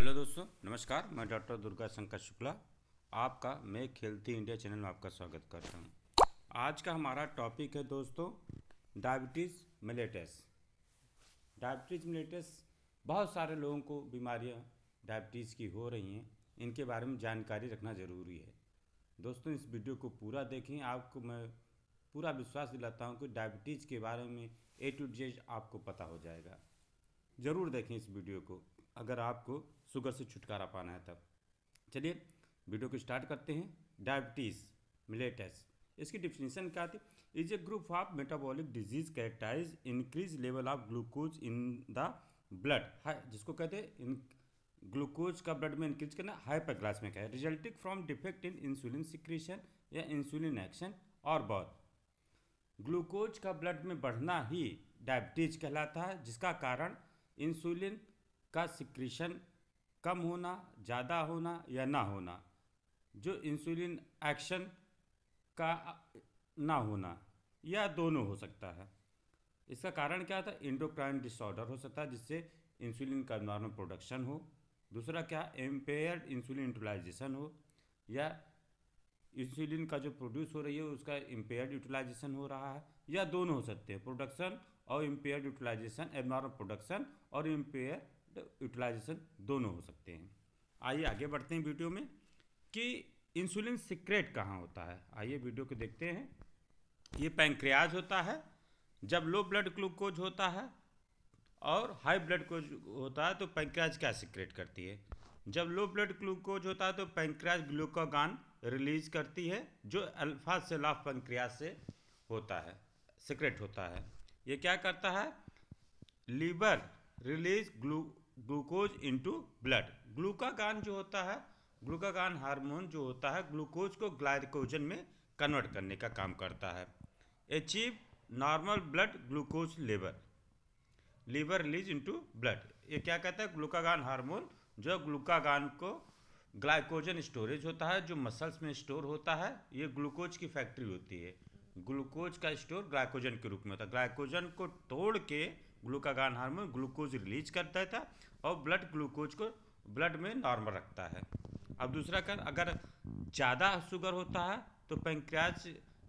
hello दोस्तों नमस्कार मैं डॉक्टर दुर्गा शंकर शुक्ला आपका मैं खेलती इंडिया चैनल में आपका स्वागत करता हूं आज का हमारा टॉपिक है दोस्तों डायबिटीज़ मिलेटस डायबिटीज़ मिलेटस बहुत सारे लोगों को बीमारियां डायबिटीज़ की हो रही हैं इनके बारे में जानकारी रखना ज़रूरी है दोस्तों इस वीडियो को पूरा देखें आपको मैं पूरा विश्वास दिलाता हूँ कि डायबिटीज़ के बारे में ए टू जेड आपको पता हो जाएगा ज़रूर देखें इस वीडियो को अगर आपको शुगर से छुटकारा पाना है तब चलिए वीडियो को स्टार्ट करते हैं डायबिटीज़ मिलेटस इसकी डिफिनीसन क्या थी is a group of metabolic disease characterize increase level of glucose in the blood high जिसको कहते हैं ग्लूकोज का ब्लड में इंक्रीज करना में कहें resulting from defect in insulin secretion या इंसुलिन एक्शन और बहुत ग्लूकोज का ब्लड में बढ़ना ही डायबिटीज कहलाता है जिसका कारण इंसुलिन का सिक्रीशन कम होना ज़्यादा होना या ना होना जो इंसुलिन एक्शन का ना होना या दोनों हो सकता है इसका कारण क्या था इंडोक्राइन डिसऑर्डर हो सकता है जिससे इंसुलिन का नॉर्मल प्रोडक्शन हो दूसरा क्या एम्पेयर्ड इंसुलिन यूटिलाइजेशन हो या इंसुलिन का जो प्रोड्यूस हो रही है उसका इम्पेयर्ड यूटिलाइजेशन हो रहा है या दोनों हो सकते हैं प्रोडक्शन और इम्पेयर्ड यूटिलाइजेशन एबनॉर्मल प्रोडक्शन और इम्पेयर यूटिलाइजेशन दोनों हो सकते हैं आइए आगे बढ़ते हैं वीडियो में कि इंसुलिन सिक्रेट कहाँ होता है आइए वीडियो को देखते हैं ये पैंक्रियाज होता है जब लो ब्लड ग्लूकोज होता है और हाई ब्लड ग्लूकोज होता है तो पैंक्रियाज क्या सिक्रेट करती है जब लो ब्लड ग्लूकोज होता है तो पैंक्रियाज ग्लूकोगान रिलीज करती है जो अल्फा से लाफ पैंक्रियाज से होता है सिक्रेट होता है ये क्या करता है liver release glu glucose into blood glucagon जो होता है ग्लूकागान हार्मोन जो होता है ग्लूकोज को ग्लाइकोजन में कन्वर्ट करने का काम करता है achieve normal blood glucose level liver release into blood ये क्या कहता है ग्लूकागान हार्मोन जो ग्लूकागान को ग्लाइकोजन स्टोरेज होता है जो मसल्स में स्टोर होता है ये ग्लूकोज की फैक्ट्री होती है ग्लूकोज का स्टोर ग्लाइकोजन के रूप में होता है ग्लाइकोजन को तोड़ के ग्लूकागान हार्मोन ग्लूकोज रिलीज कर देता है और ब्लड ग्लूकोज को ब्लड में नॉर्मल रखता है अब दूसरा कारण अगर ज़्यादा शुगर होता है तो पेंक्रियाज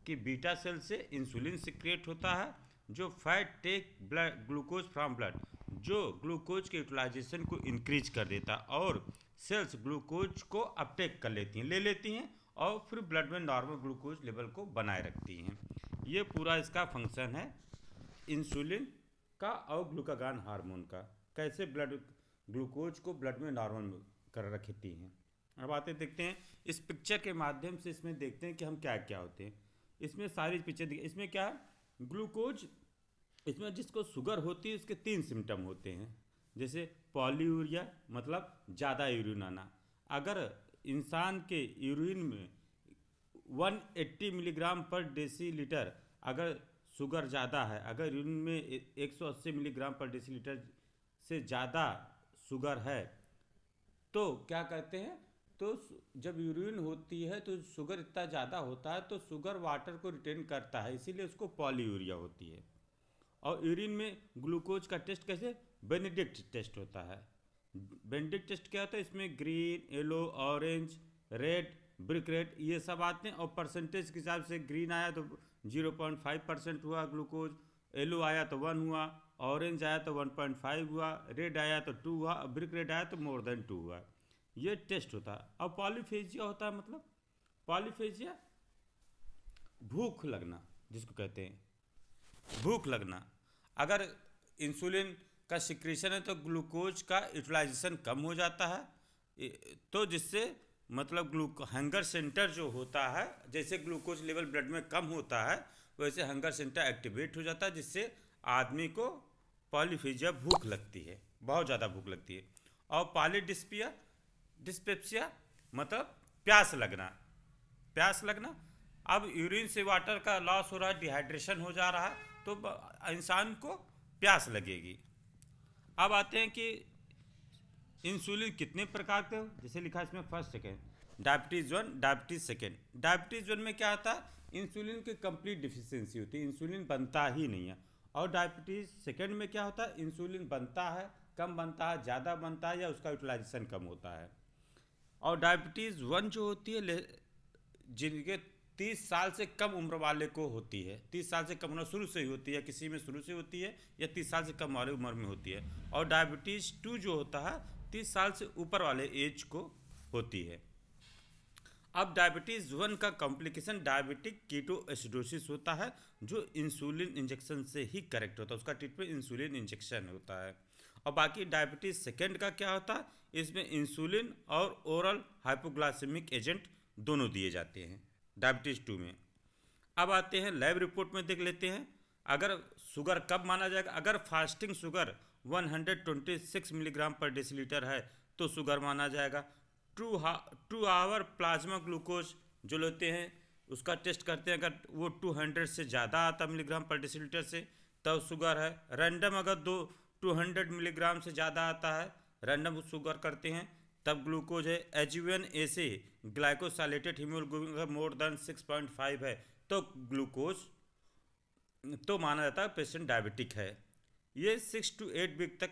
की बीटा सेल से इंसुलिन सिक्रिएट होता है जो that take blood glucose from blood जो ग्लूकोज के यूटिलाइजेशन को इंक्रीज कर देता है और सेल्स ग्लूकोज को अपटेक कर लेती हैं ले लेती हैं और फिर ब्लड में नॉर्मल ग्लूकोज लेवल को बनाए रखती हैं ये पूरा इसका फंक्शन है इंसुलिन का और ग्लूकागान हार्मोन का कैसे ब्लड ग्लूकोज को ब्लड में नॉर्मल कर रखती हैं अब आते देखते हैं इस पिक्चर के माध्यम से इसमें देखते हैं कि हम क्या क्या होते हैं इसमें सारी पिक्चर इसमें क्या है ग्लूकोज इसमें जिसको शुगर होती है उसके तीन सिम्टम होते हैं जैसे पॉलीयूरिया मतलब ज़्यादा यूरिन आना अगर इंसान के यूरिन में 180 मिलीग्राम पर डेसीलीटर अगर शुगर ज़्यादा है अगर यूरिन में 180 मिलीग्राम पर डेसीलीटर से ज़्यादा शुगर है तो क्या करते हैं तो जब यूरिन होती है तो शुगर इतना ज़्यादा होता है तो शुगर वाटर को रिटेन करता है इसीलिए उसको पॉलीयूरिया होती है और यूरिन में ग्लूकोज का टेस्ट कैसे बेनिडिक्ट टेस्ट होता है बेंडिक टेस्ट क्या होता है इसमें green yellow orange red brick red ये सब आते हैं और परसेंटेज के हिसाब से ग्रीन आया तो जीरो पॉइंट फाइव परसेंट हुआ ग्लूकोज येलो आया तो वन हुआ ऑरेंज आया तो वन पॉइंट फाइव हुआ रेड आया तो टू हुआ और ब्रिक रेड आया तो मोर देन टू हुआ ये टेस्ट होता है और पॉलीफेजिया होता है मतलब पॉलीफेजिया भूख लगना जिसको कहते हैं भूख लगना अगर इंसुलिन का सिक्रेशन है तो ग्लूकोज का यूटिलाइजेशन कम हो जाता है तो जिससे मतलब ग्लूको हंगर सेंटर जो होता है जैसे ग्लूकोज लेवल ब्लड में कम होता है वैसे हंगर सेंटर एक्टिवेट हो जाता है जिससे आदमी को पॉलीफिजिया भूख लगती है बहुत ज़्यादा भूख लगती है और पॉलीडिस्पिया डिस्पेप्सिया मतलब प्यास लगना प्यास लगना अब यूरिन से वाटर का लॉस हो रहा है डिहाइड्रेशन हो जा रहा है तो इंसान को प्यास लगेगी अब आते हैं कि इंसुलिन कितने प्रकार के हो जैसे लिखा इसमें first second diabetes one diabetes second diabetes one में क्या आता है इंसुलिन की कंप्लीट डिफिशियंसी होती है इंसुलिन बनता ही नहीं है और डायबिटीज़ सेकेंड में क्या होता है इंसुलिन बनता है कम बनता है ज़्यादा बनता है या उसका यूटिलाइजेशन कम होता है और डायबिटीज़ वन जो होती है जिनके तीस साल से कम उम्र वाले को होती है तीस साल से कम उम्र शुरू से ही होती है किसी में शुरू से होती है या तीस साल से कम वाली उम्र में होती है और डायबिटीज़ टू जो होता है तीस साल से ऊपर वाले एज को होती है अब डायबिटीज़ वन का कॉम्प्लिकेशन डायबिटिक कीटो एसिडोसिस होता है जो इंसुलिन इंजेक्शन से ही करेक्ट होता है उसका ट्रीटमेंट इंसुलिन इंजेक्शन होता है और बाकी डायबिटीज़ सेकेंड का क्या होता है इसमें इंसुलिन और ओरल हाइपोग्लाइसेमिक एजेंट दोनों दिए जाते हैं डायबिटीज़ टू में अब आते हैं लैब रिपोर्ट में देख लेते हैं अगर शुगर कब माना जाएगा अगर fasting sugar 126 milligram per deciliter है तो शुगर माना जाएगा टू हा टू आवर प्लाज्मा ग्लूकोज जो लेते हैं उसका टेस्ट करते हैं अगर वो 200 से ज़्यादा आता मिलीग्राम पर डेसीलीटर से तब तो शुगर है रैंडम अगर दो 200 मिलीग्राम से ज़्यादा आता है रैंडम शुगर करते हैं तब ग्लूकोज है एच यू एन ए से glycosylated haemoglobin more than six point five है तो ग्लूकोज तो माना जाता है पेशेंट डायबिटिक है ये सिक्स टू एट वीक तक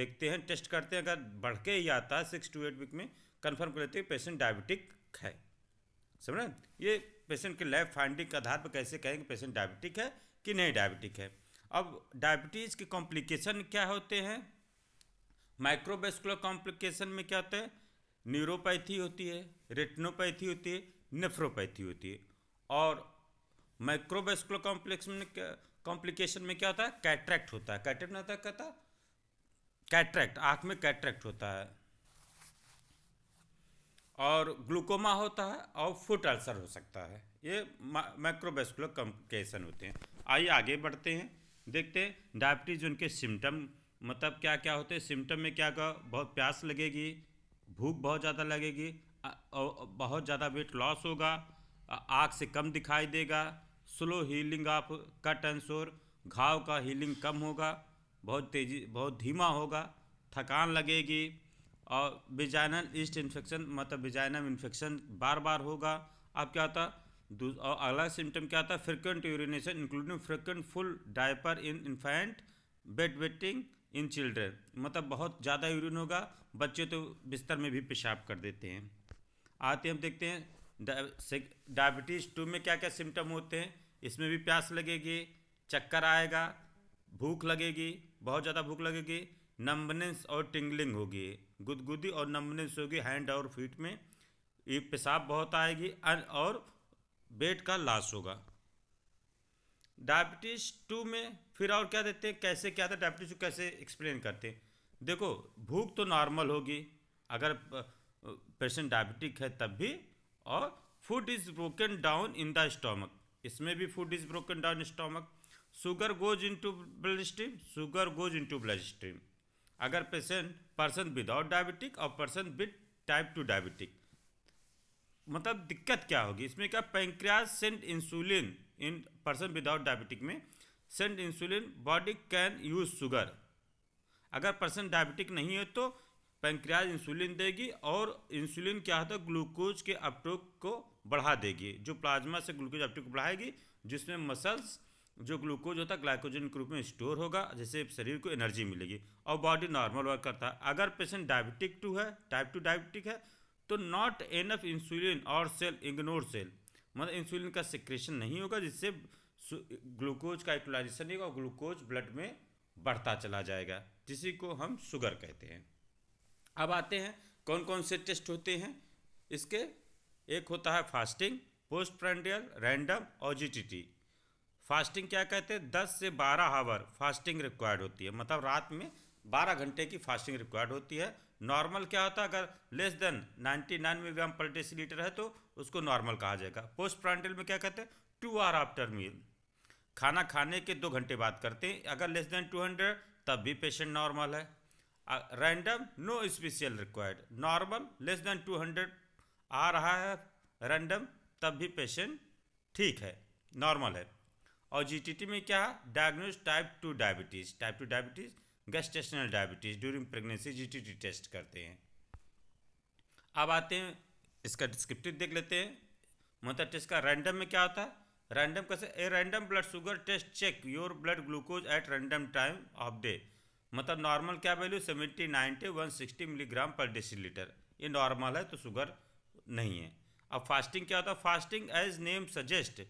देखते हैं टेस्ट करते हैं अगर बढ़ के ही आता है सिक्स टू एट वीक में कन्फर्म कर लेते हैं पेशेंट डायबिटिक है समझ ये पेशेंट के लाइफ फाइंडिंग के आधार पर कैसे कहेंगे पेशेंट डायबिटिक है कि नहीं डायबिटिक है अब डायबिटीज़ के कॉम्प्लिकेशन क्या होते हैं माइक्रोबेस्कुलर कॉम्प्लिकेशन में क्या होता है न्यूरोपैथी होती है रेटिनोपैथी होती है नेफ्रोपैथी होती है और माइक्रोबेस्कुलर कॉम्प्लेक्स में कॉम्प्लिकेशन में क्या होता है कैट्रैक्ट होता है कैट्रैक्ट होता है कहता कैट्रैक्ट आँख में कैट्रैक्ट होता है और ग्लूकोमा होता है और फुट अल्सर हो सकता है ये माइक्रोबेस्कुलर कॉम्प्लिकेशन होते हैं आइए आगे बढ़ते हैं देखते हैं डायबिटीज उनके सिम्टम मतलब क्या क्या होते हैं सिम्टम में क्या क्या बहुत प्यास लगेगी भूख बहुत ज़्यादा लगेगी बहुत ज़्यादा वेट लॉस होगा आँख से कम दिखाई देगा slow healing of cut and sore घाव का हीलिंग कम होगा बहुत तेज़ी बहुत धीमा होगा थकान लगेगी और विजाइनल ईस्ट इन्फेक्शन मतलब विजाइनल इन्फेक्शन बार बार होगा अब क्या होता और अगला सिम्टम क्या होता है frequent urination including frequent full diaper in infant bed wetting in children मतलब बहुत ज़्यादा यूरिन होगा बच्चे तो बिस्तर में भी पेशाब कर देते हैं आते हम देखते हैं डायबिटीज़ टू में क्या क्या सिम्टम होते हैं इसमें भी प्यास लगेगी चक्कर आएगा भूख लगेगी बहुत ज़्यादा भूख लगेगी नंबनेंस और टिंगलिंग होगी गुदगुदी और नंबनेंस होगी हैंड और फीट में ये पेशाब बहुत आएगी और वेट का लॉस होगा डायबिटीज टू में फिर और क्या देते हैं कैसे क्या था डायबिटीज टू कैसे एक्सप्लेन करते हैं देखो भूख तो नॉर्मल होगी अगर पेशेंट डायबिटिक है तब भी और food is broken down in the stomach इसमें भी food is broken down stomach sugar goes into blood stream sugar goes into blood stream अगर पेशेंट पर्सन विदाउट डायबिटिक और person with type two diabetic मतलब दिक्कत क्या होगी इसमें क्या pancreas sent insulin in person without diabetic में sent insulin body can use sugar अगर पर्सन डायबिटिक नहीं है तो पेंक्रियाज इंसुलिन देगी और इंसुलिन क्या होता है ग्लूकोज तो के अपटोक को बढ़ा देगी जो प्लाज्मा से ग्लूकोज अपटोक को बढ़ाएगी जिसमें मसल्स जो ग्लूकोज होता है ग्लाइकोजन के रूप में स्टोर होगा जिससे शरीर को एनर्जी मिलेगी और बॉडी नॉर्मल वर्क करता है अगर पेशेंट डायबिटिक टू है टाइप टू डायबिटिक है तो नॉट एनफ इंसुलिन और सेल इग्नोर सेल मतलब इंसुलिन का सिक्रेशन नहीं होगा जिससे ग्लूकोज का यूटिलाइजेशन होगा और ग्लूकोज ब्लड में बढ़ता चला जाएगा जिसी को हम शुगर कहते हैं अब आते हैं कौन कौन से टेस्ट होते हैं इसके एक होता है फास्टिंग पोस्ट प्रेंडियल रैंडम और जीटीटी फास्टिंग क्या कहते हैं दस से बारह आवर फास्टिंग रिक्वायर्ड होती है मतलब रात में बारह घंटे की फास्टिंग रिक्वायर्ड होती है नॉर्मल क्या होता है अगर less than ninety nine milligram per litre है तो उसको नॉर्मल कहा जाएगा पोस्ट प्रांटल में क्या कहते हैं टू आर आफ्टर मील खाना खाने के दो घंटे बाद करते हैं अगर लेस देन टू हंड्रेड तब भी पेशेंट नॉर्मल है random no special required normal less than two hundred आ रहा है रैंडम तब भी पेशेंट ठीक है नॉर्मल है और जी में क्या है diagnose type two diabetes type two diabetes gestational diabetes during pregnancy जी टेस्ट करते हैं अब आते हैं इसका डिस्क्रिप्टिव देख लेते हैं मतलब टेस्ट का रैंडम में क्या होता है रैंडम कैसे a random blood sugar test check your blood glucose at random time of day मतलब नॉर्मल क्या value seventy ninety one sixty milligram per litre ये नॉर्मल है तो शुगर नहीं है अब फास्टिंग क्या होता है fasting as name suggest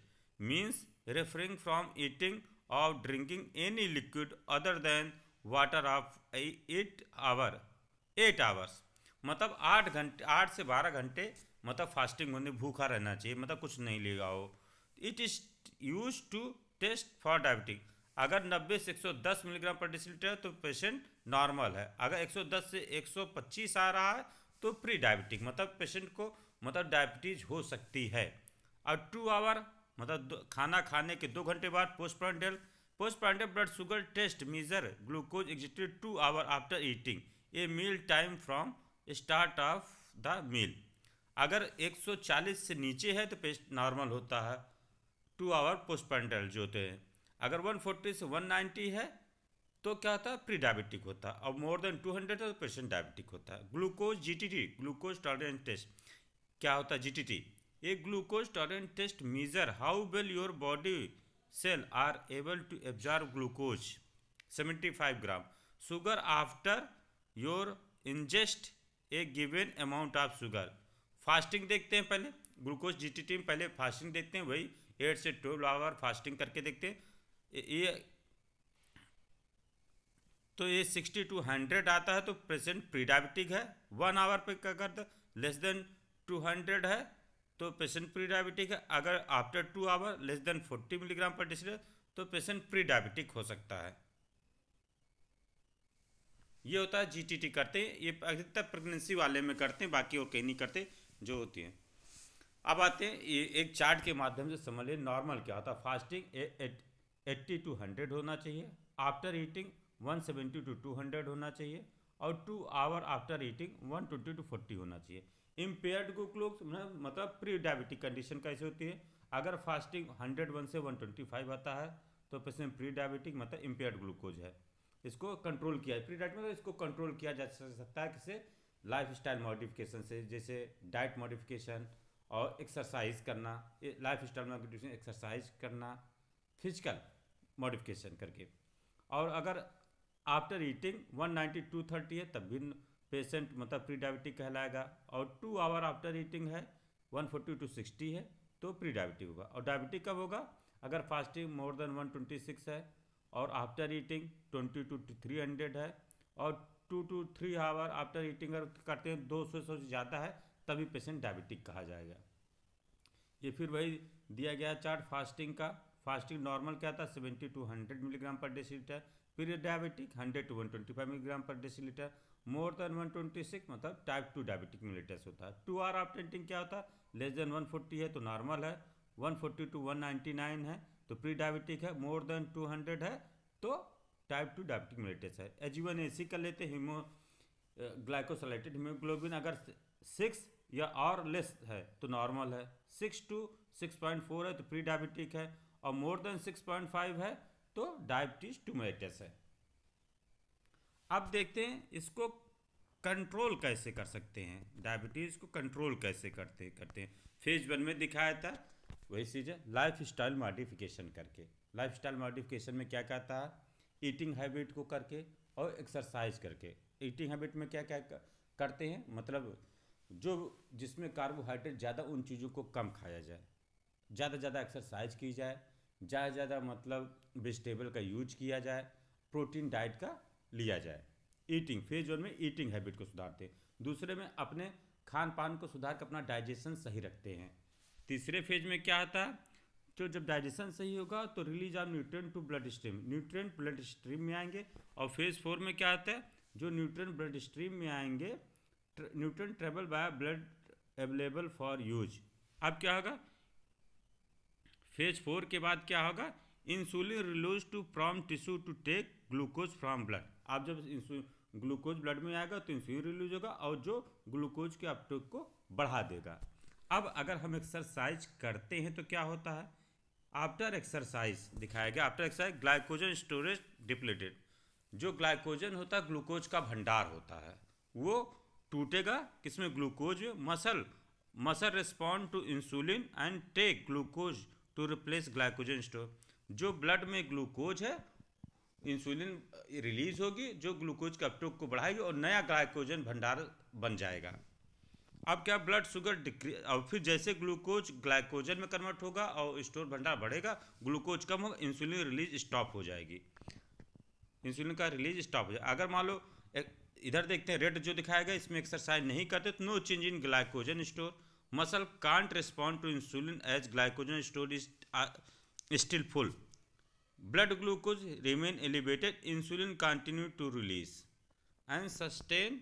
means referring from eating और drinking any liquid other than water of eight hour eight hours मतलब आठ घंटे आठ से बारह घंटे मतलब फास्टिंग होने भूखा रहना चाहिए मतलब कुछ नहीं लेगा हो it is use to test for diabetic अगर 90 से 110 मिलीग्राम पर डिसीलीटर है तो पेशेंट नॉर्मल है अगर 110 से 125 आ रहा है तो प्री डायबिटिक मतलब पेशेंट को मतलब डायबिटीज हो सकती है और टू आवर मतलब खाना खाने के दो घंटे बाद post postprandial blood sugar test measure glucose exactly two hour after eating a meal time from start of the meal अगर 140 से नीचे है तो पेस्ट नॉर्मल होता है टू आवर पेंटल जो होते हैं अगर 140 से 190 है तो क्या होता है प्री डायबिटिक होता है और मोर देन 200 है तो पेशेंट डायबिटिक होता है glucose GTT glucose tolerant test क्या होता है जीटीटी एक glucose tolerant test measure how well your body cell are able to absorb glucose 75 gram sugar after your ingest a given amount of sugar fasting देखते हैं पहले glucose GTT में पहले fasting देखते हैं वही एट से ट्वेल्व आवर फास्टिंग करके देखते हैं ये तो ये सिक्सटी टू हंड्रेड आता है तो पेशेंट प्री डायबिटिक है वन आवर पे क्या करता लेस देन टू हंड्रेड है तो पेशेंट प्री डायबिटिक है अगर after two hour less than forty milligram per डिस तो पेशेंट प्री डायबिटिक हो सकता है ये होता है जीटीटी करते हैं ये अधिकतर प्रेगनेंसी वाले में करते हैं बाकी और कहीं नहीं करते जो होती हैं अब आते हैं ये एक चार्ट के माध्यम से समझ लें नॉर्मल क्या होता है फास्टिंग एट्टी टू हंड्रेड होना चाहिए after eating one seventy to two hundred होना चाहिए और two hour after eating one twenty to forty होना चाहिए इम्पेयर्ड ग्लूकोज मतलब प्री डायबिटिक कंडीशन कैसे होती है अगर फास्टिंग हंड्रेड वन से वन ट्वेंटी फाइव आता है तो पेशेंट प्री डायबिटिक मतलब इम्पेयर्ड ग्लूकोज है इसको कंट्रोल किया प्री डाइट में तो इसको कंट्रोल किया जा सकता है किसे लाइफ स्टाइल मॉडिफिकेशन से जैसे डाइट मॉडिफिकेशन और एक्सरसाइज करना लाइफ स्टाइल मॉडिफिकेशन एक्सरसाइज करना फिजिकल मॉडिफिकेशन करके और अगर आफ्टर ईटिंग 190 230 है तब भी पेशेंट मतलब प्री डायबिटिक कहलाएगा और टू आवर आफ्टर ईटिंग है 140 टू सिक्सटी है तो प्री डायबिटिक होगा और डायबिटिक कब होगा अगर फास्टिंग मोर देन 126 है और after eating twenty to three hundred है और two to three hour after eating अगर करते हैं दो सौ से ज़्यादा है तभी पेशेंट डायबिटिक कहा जाएगा ये फिर वही दिया गया चार्ट फास्टिंग का फास्टिंग नॉर्मल क्या था seventy to hundred milligram per deciliter फिर diabetic hundred to one twenty five milligram per deciliter more than one twenty six मतलब टाइप टू डायबिटिक मिलीटर्स होता है टू आर आफ्टर ईटिंग क्या होता है लेस देन वन फोर्टी है तो normal है one forty to one ninety nine है तो प्री डायबिटिक है मोर देन 200 है तो टाइप टू डायबिटिक मिलेटिस है एच वन ए सी कर लेते हीमो ग्लाइकोसलेटेड हीमोग्लोबिन अगर सिक्स या और लेस है तो नॉर्मल है six to six point four है तो प्री डायबिटिक है और more than six point five है तो डायबिटीज टूमेटस है अब देखते हैं इसको कंट्रोल कैसे कर सकते हैं डायबिटीज़ को कंट्रोल कैसे करते करते हैं फेज वन में दिखाया था वही चीज़ है लाइफ स्टाइल मॉडिफिकेशन करके लाइफ स्टाइल मॉडिफिकेशन में क्या कहता है ईटिंग हैबिट को करके और एक्सरसाइज करके ईटिंग हैबिट में क्या क्या करते हैं मतलब जो जिसमें कार्बोहाइड्रेट ज़्यादा उन चीज़ों को कम खाया जाए ज़्यादा ज़्यादा एक्सरसाइज की जाए ज़्यादा ज़्यादा मतलब वेजिटेबल का यूज किया जाए प्रोटीन डाइट का लिया जाए ईटिंग फेज वन में ईटिंग हैबिट को सुधारते हैं दूसरे में अपने खान पान को सुधार कर अपना डाइजेशन सही रखते हैं तीसरे फेज में क्या आता है तो जब डाइजेशन सही होगा तो release of nutrient to blood stream nutrient blood stream में आएंगे और फेज फोर में क्या आता है जो न्यूट्रन ब्लड स्ट्रीम में आएंगे nutrient travel by blood available for use अब क्या होगा फेज फोर के बाद क्या होगा insulin release to from tissue to take glucose from blood आप जब ग्लूकोज ब्लड में आएगा तो इंसुलिन रिलीज होगा और जो ग्लूकोज के अपटेक को बढ़ा देगा अब अगर हम एक्सरसाइज करते हैं तो क्या होता है आफ्टर एक्सरसाइज दिखाया गया after exercise glycogen storage depleted जो ग्लाइकोजन होता है ग्लूकोज का भंडार होता है वो टूटेगा किसमें glucose muscle muscle respond to insulin and take glucose to replace glycogen store जो ब्लड में ग्लूकोज है इंसुलिन रिलीज होगी जो ग्लूकोज के अपटोक को बढ़ाएगी और नया ग्लाइकोजन भंडार बन जाएगा अब क्या ब्लड शुगर डिक्री और फिर जैसे ग्लूकोज ग्लाइकोजन में कन्वर्ट होगा और स्टोर भंडार बढ़ेगा ग्लूकोज कम होगा इंसुलिन रिलीज स्टॉप हो जाएगी इंसुलिन का रिलीज स्टॉप हो जाएगा अगर मान लो इधर देखते हैं रेड जो दिखाया गया इसमें एक्सरसाइज नहीं करते तो no change in glycogen store muscle can't respond to insulin as glycogen store is still full blood glucose remain elevated insulin continue to release and sustain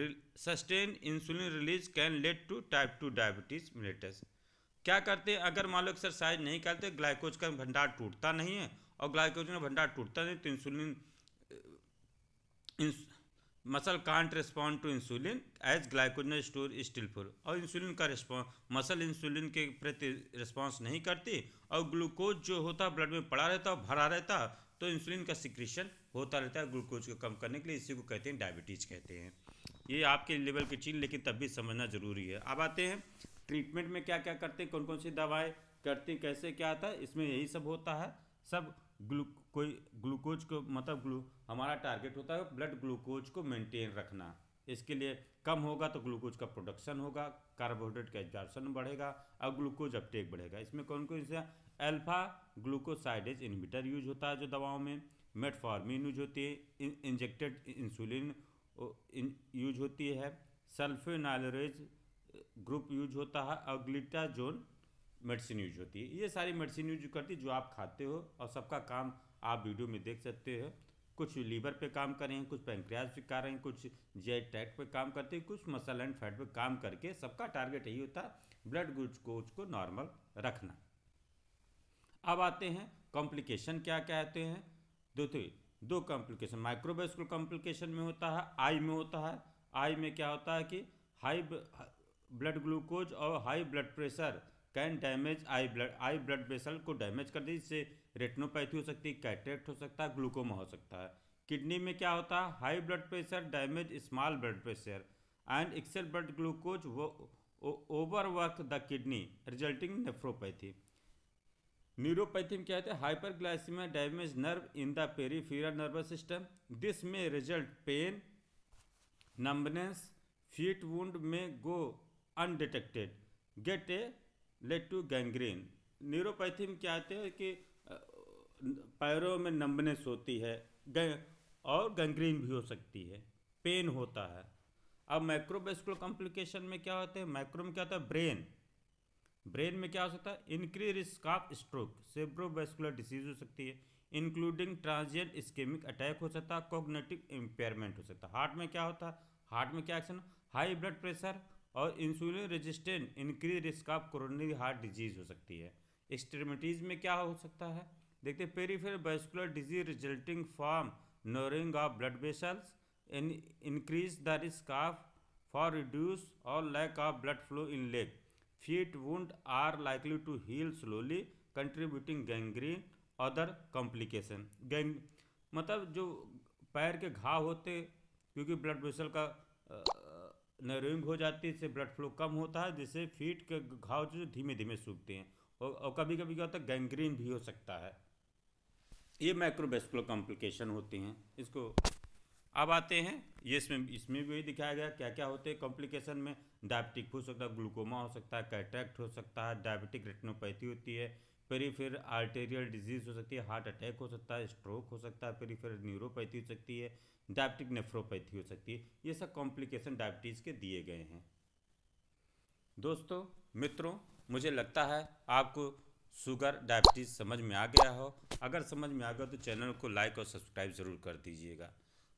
sustain insulin release can lead to type two diabetes mellitus क्या करते हैं अगर मान लो exercise नहीं करते ग्लाइकोज का भंडार टूटता नहीं है और ग्लाइकोज का भंडार टूटता नहीं तो insulin muscle can't respond to insulin as glycogen store still full और इंसुलिन का रिस्पॉन्स मसल इंसुलिन के प्रति रिस्पॉन्स नहीं करती और ग्लूकोज जो होता ब्लड में पड़ा रहता और भरा रहता तो इंसुलिन का सिक्रेशन होता रहता है ग्लूकोज को कम करने के लिए इसी को कहते हैं डायबिटीज कहते हैं ये आपके लेवल की चीज लेकिन तब भी समझना जरूरी है अब आते हैं ट्रीटमेंट में क्या क्या करते हैं कौन कौन सी दवाएँ करते हैं कैसे क्या आता है इसमें यही सब होता है सब ग्लू कोई ग्लूकोज को मतलब ग्लू हमारा टारगेट होता है ब्लड ग्लूकोज को मेंटेन रखना इसके लिए कम होगा तो ग्लूकोज का प्रोडक्शन होगा कार्बोहाइड्रेट का एब्जॉर्प्शन बढ़ेगा और ग्लूकोज अपटेक बढ़ेगा इसमें कौन कौन सा अल्फा ग्लूकोसाइडेज इन्विटर यूज होता है जो दवाओं में मेटफॉर्मिन यूज होती है इंजेक्टेड इंसुलिन यूज होती है सल्फेनालरेज ग्रुप यूज होता है और ग्लिटाजोन मेडिसिन यूज होती है ये सारी मेडिसिन यूज करती है जो आप खाते हो और सबका काम आप वीडियो में देख सकते हो कुछ लीवर पे काम कर रहे हैं कुछ पेंक्रियाज पे कर रहे हैं कुछ जे टैक्ट पे काम करते हैं कुछ मसल एंड फैट पे काम करके सबका टारगेट यही होता है ब्लड ग्लूकोज को नॉर्मल रखना अब आते हैं कॉम्प्लिकेशन क्या कहते हैं दोस्तों दो कॉम्प्लिकेशन माइक्रोवेस्कुलर कॉम्प्लिकेशन में होता है आई में होता है आई में क्या होता है कि हाई ब्लड ग्लूकोज और high blood pressure can damage eye blood eye blood vessel को डैमेज कर दी जिससे रेटनोपैथी हो सकती है कैटरेक्ट हो सकता है ग्लूकोमा हो सकता है किडनी में क्या होता है high blood pressure damage small blood pressure and excess blood glucose वो overwork the kidney resulting nephropathy neuropathy में क्या होता है hyperglycaemia damage nerve in the peripheral nervous system this में result pain numbness feet wound में go undetected get a let to gangrene neuropathy में क्या होते हैं कि पैरों में नंबनेस होती है और गंग्रीन भी हो सकती है पेन होता है अब माइक्रोबेस्कुलर कॉम्प्लिकेशन में क्या होते हैं माइक्रो में क्या होता है ब्रेन ब्रेन में क्या हो सकता है increase risk of stroke cerebrovascular disease हो सकती है इंक्लूडिंग ट्रांसजेंट स्केमिक अटैक हो सकता है कोग्नेटिव इम्पेयरमेंट हो सकता है हार्ट में क्या होता है हार्ट में क्या एक्शन हाई ब्लड प्रेशर और insulin resistant increase risk of coronary heart disease हो सकती है एक्सट्रीमिटीज में क्या हो सकता है देखते peripheral vascular disease resulting from narrowing of blood vessels increase the risk of for reduce और lack of blood flow in leg feet wound are likely to heal slowly contributing gangrene other complication गैंग मतलब जो पैर के घाव होते क्योंकि blood vessel का नरोइंग हो जाती है इससे ब्लड फ्लो कम होता है जिससे फीट के घाव जो धीमे धीमे सूखते हैं और, और कभी कभी क्या होता है गैंग्रीन भी हो सकता है ये माइक्रोबेस्कुलर कॉम्प्लिकेशन होते हैं इसको अब आते हैं ये इसमें इसमें भी दिखाया गया क्या क्या होते हैं कॉम्प्लिकेशन में डायबिटिक हो सकता है ग्लूकोमा हो सकता है कैटैक्ट हो सकता है डायबिटिक रेटनोपैथी होती है फिर आर्टेरियल डिजीज़ हो सकती है हार्ट अटैक हो सकता है स्ट्रोक हो सकता है फिर न्यूरोपैथी हो सकती है डायबिटिक नेफ्रोपैथी हो सकती है ये सब कॉम्प्लिकेशन डायबिटीज़ के दिए गए हैं दोस्तों मित्रों मुझे लगता है आपको शुगर डायबिटीज़ समझ में आ गया हो अगर समझ में आ गया तो चैनल को लाइक और सब्सक्राइब ज़रूर कर दीजिएगा